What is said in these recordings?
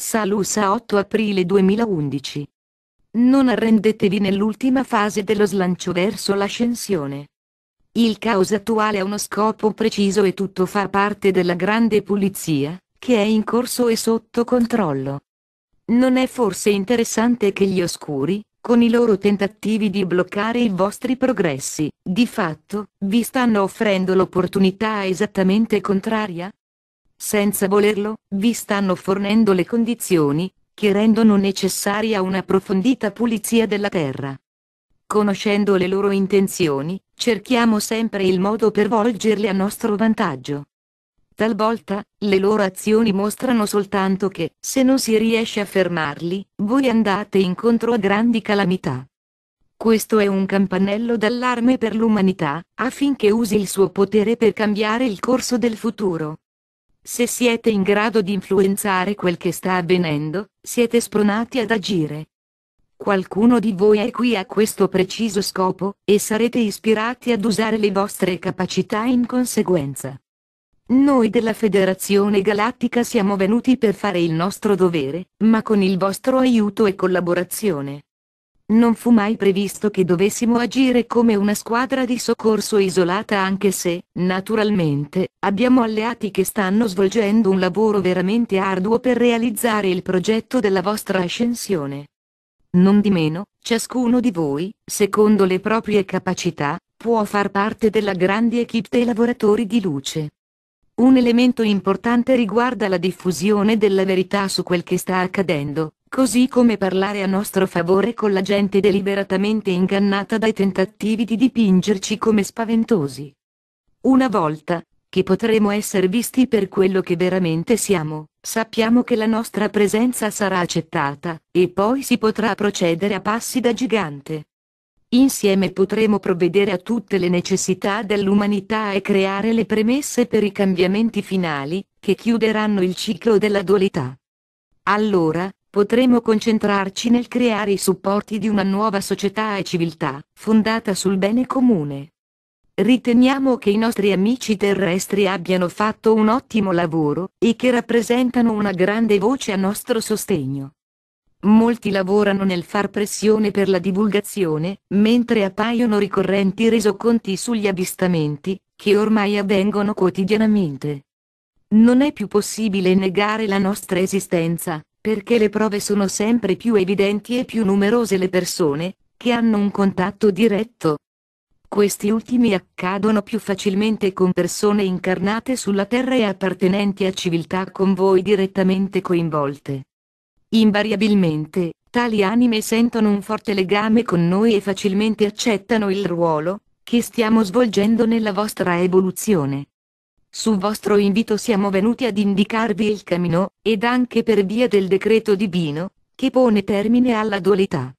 Salusa 8 aprile 2011. Non arrendetevi nell'ultima fase dello slancio verso l'ascensione. Il caos attuale ha uno scopo preciso e tutto fa parte della grande pulizia, che è in corso e sotto controllo. Non è forse interessante che gli oscuri, con i loro tentativi di bloccare i vostri progressi, di fatto, vi stanno offrendo l'opportunità esattamente contraria? senza volerlo, vi stanno fornendo le condizioni, che rendono necessaria un'approfondita pulizia della terra. Conoscendo le loro intenzioni, cerchiamo sempre il modo per volgerle a nostro vantaggio. Talvolta, le loro azioni mostrano soltanto che, se non si riesce a fermarli, voi andate incontro a grandi calamità. Questo è un campanello d'allarme per l'umanità, affinché usi il suo potere per cambiare il corso del futuro. Se siete in grado di influenzare quel che sta avvenendo, siete spronati ad agire. Qualcuno di voi è qui a questo preciso scopo, e sarete ispirati ad usare le vostre capacità in conseguenza. Noi della Federazione Galattica siamo venuti per fare il nostro dovere, ma con il vostro aiuto e collaborazione, non fu mai previsto che dovessimo agire come una squadra di soccorso isolata anche se, naturalmente, abbiamo alleati che stanno svolgendo un lavoro veramente arduo per realizzare il progetto della vostra ascensione. Non di meno, ciascuno di voi, secondo le proprie capacità, può far parte della grande equip dei lavoratori di luce. Un elemento importante riguarda la diffusione della verità su quel che sta accadendo, Così come parlare a nostro favore con la gente deliberatamente ingannata dai tentativi di dipingerci come spaventosi. Una volta, che potremo essere visti per quello che veramente siamo, sappiamo che la nostra presenza sarà accettata, e poi si potrà procedere a passi da gigante. Insieme potremo provvedere a tutte le necessità dell'umanità e creare le premesse per i cambiamenti finali, che chiuderanno il ciclo della dualità. Allora, potremo concentrarci nel creare i supporti di una nuova società e civiltà, fondata sul bene comune. Riteniamo che i nostri amici terrestri abbiano fatto un ottimo lavoro, e che rappresentano una grande voce a nostro sostegno. Molti lavorano nel far pressione per la divulgazione, mentre appaiono ricorrenti resoconti sugli avvistamenti, che ormai avvengono quotidianamente. Non è più possibile negare la nostra esistenza, perché le prove sono sempre più evidenti e più numerose le persone, che hanno un contatto diretto. Questi ultimi accadono più facilmente con persone incarnate sulla Terra e appartenenti a civiltà con voi direttamente coinvolte. Invariabilmente, tali anime sentono un forte legame con noi e facilmente accettano il ruolo che stiamo svolgendo nella vostra evoluzione. Su vostro invito siamo venuti ad indicarvi il cammino, ed anche per via del decreto divino, che pone termine alla dualità.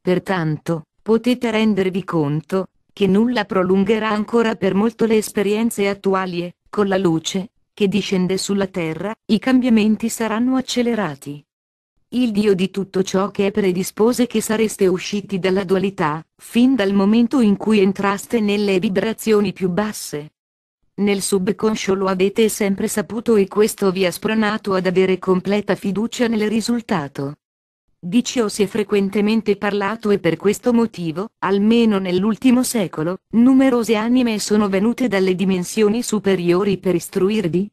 Pertanto, potete rendervi conto, che nulla prolungherà ancora per molto le esperienze attuali e, con la luce, che discende sulla terra, i cambiamenti saranno accelerati. Il Dio di tutto ciò che è predispose che sareste usciti dalla dualità, fin dal momento in cui entraste nelle vibrazioni più basse, nel subconscio lo avete sempre saputo e questo vi ha spronato ad avere completa fiducia nel risultato. Di ciò si è frequentemente parlato e per questo motivo, almeno nell'ultimo secolo, numerose anime sono venute dalle dimensioni superiori per istruirvi.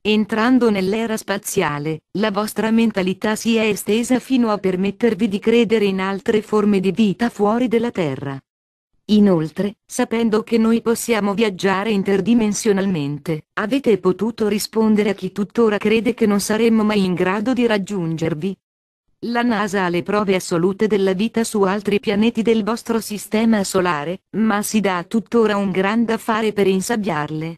Entrando nell'era spaziale, la vostra mentalità si è estesa fino a permettervi di credere in altre forme di vita fuori della Terra. Inoltre, sapendo che noi possiamo viaggiare interdimensionalmente, avete potuto rispondere a chi tuttora crede che non saremmo mai in grado di raggiungervi. La NASA ha le prove assolute della vita su altri pianeti del vostro sistema solare, ma si dà tuttora un gran da fare per insabbiarle.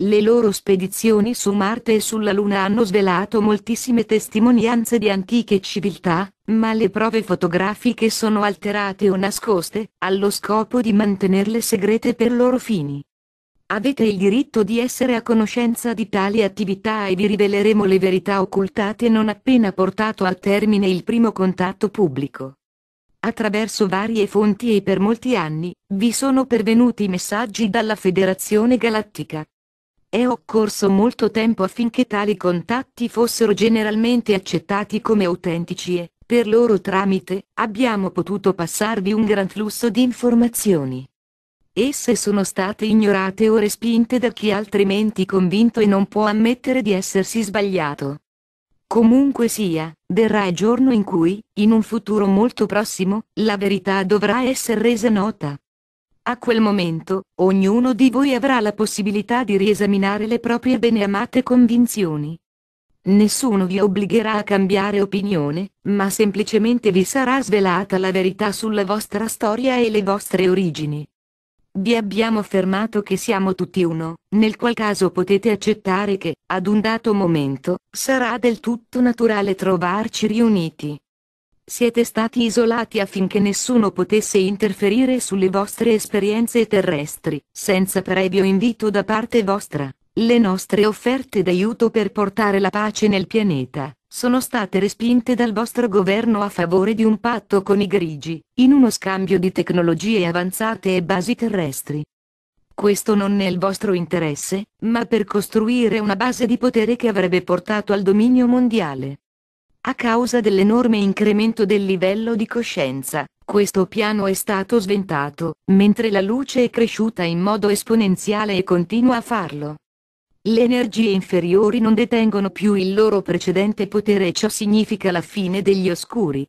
Le loro spedizioni su Marte e sulla Luna hanno svelato moltissime testimonianze di antiche civiltà, ma le prove fotografiche sono alterate o nascoste, allo scopo di mantenerle segrete per loro fini. Avete il diritto di essere a conoscenza di tali attività e vi riveleremo le verità occultate non appena portato a termine il primo contatto pubblico. Attraverso varie fonti e per molti anni, vi sono pervenuti messaggi dalla Federazione Galattica. È occorso molto tempo affinché tali contatti fossero generalmente accettati come autentici e, per loro tramite, abbiamo potuto passarvi un gran flusso di informazioni. Esse sono state ignorate o respinte da chi altrimenti convinto e non può ammettere di essersi sbagliato. Comunque sia, verrà il giorno in cui, in un futuro molto prossimo, la verità dovrà essere resa nota. A quel momento, ognuno di voi avrà la possibilità di riesaminare le proprie beneamate convinzioni, Nessuno vi obbligherà a cambiare opinione, ma semplicemente vi sarà svelata la verità sulla vostra storia e le vostre origini. Vi abbiamo affermato che siamo tutti uno, nel qual caso potete accettare che, ad un dato momento, sarà del tutto naturale trovarci riuniti. Siete stati isolati affinché nessuno potesse interferire sulle vostre esperienze terrestri, senza previo invito da parte vostra. Le nostre offerte d'aiuto per portare la pace nel pianeta sono state respinte dal vostro governo a favore di un patto con i grigi, in uno scambio di tecnologie avanzate e basi terrestri. Questo non è il vostro interesse, ma per costruire una base di potere che avrebbe portato al dominio mondiale. A causa dell'enorme incremento del livello di coscienza, questo piano è stato sventato, mentre la luce è cresciuta in modo esponenziale e continua a farlo. Le energie inferiori non detengono più il loro precedente potere e ciò significa la fine degli oscuri.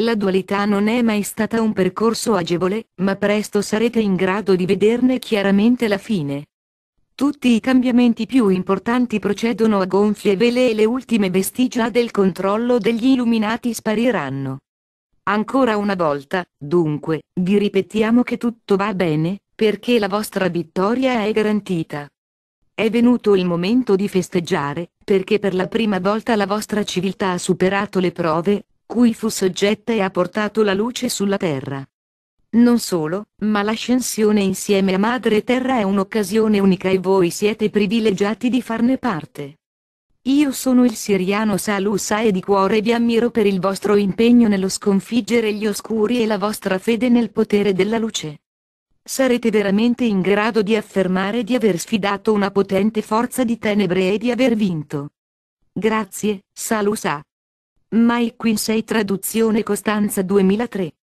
La dualità non è mai stata un percorso agevole, ma presto sarete in grado di vederne chiaramente la fine. Tutti i cambiamenti più importanti procedono a gonfie vele e le ultime vestigia del controllo degli illuminati spariranno. Ancora una volta, dunque, vi ripetiamo che tutto va bene, perché la vostra vittoria è garantita. È venuto il momento di festeggiare, perché per la prima volta la vostra civiltà ha superato le prove, cui fu soggetta e ha portato la luce sulla terra. Non solo, ma l'ascensione insieme a Madre Terra è un'occasione unica e voi siete privilegiati di farne parte. Io sono il siriano Salusa e di cuore vi ammiro per il vostro impegno nello sconfiggere gli oscuri e la vostra fede nel potere della luce sarete veramente in grado di affermare di aver sfidato una potente forza di tenebre e di aver vinto. Grazie, Salusa. Mike Quinsey Traduzione Costanza 2003